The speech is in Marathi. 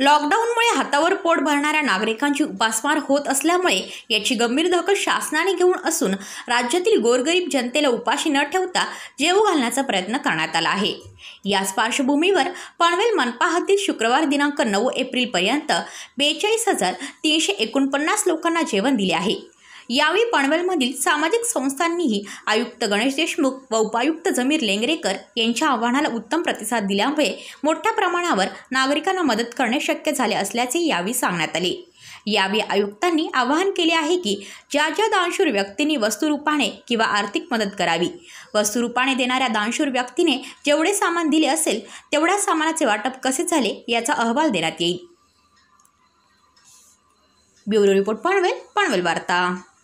लॉकडाऊनमुळे हातावर पोट भरणाऱ्या नागरिकांची उपासमार होत असल्यामुळे याची गंभीर दखल शासनाने घेऊन असून राज्यातील गोरगरीब जनतेला उपाशी न ठेवता जेव घालण्याचा प्रयत्न करण्यात आला आहे याच पार्श्वभूमीवर पनवेल मनपा हद्दीत शुक्रवार दिनांक नऊ एप्रिलपर्यंत बेचाळीस हजार तीनशे एकोणपन्नास लोकांना जेवण दिले आहे यावेळी पनवेलमधील सामाजिक संस्थांनीही आयुक्त गणेश देशमुख व उपायुक्त जमीर लेंगरेकर यांच्या आव्हानाला उत्तम प्रतिसाद दिल्यामुळे मोठ्या प्रमाणावर नागरिकांना मदत करणे शक्य झाले असल्याचे यावेळी सांगण्यात आले यावेळी आयुक्तांनी आवाहन केले आहे की ज्या ज्या दानशूर व्यक्तींनी वस्तुरूपाने किंवा आर्थिक मदत करावी वस्तुरूपाने देणाऱ्या दानशूर व्यक्तीने जेवढे सामान दिले असेल तेवढ्या सामानाचे वाटप कसे झाले याचा अहवाल देण्यात येईल ब्युरो रिपोर्ट पणवेल पनवेल वार्ता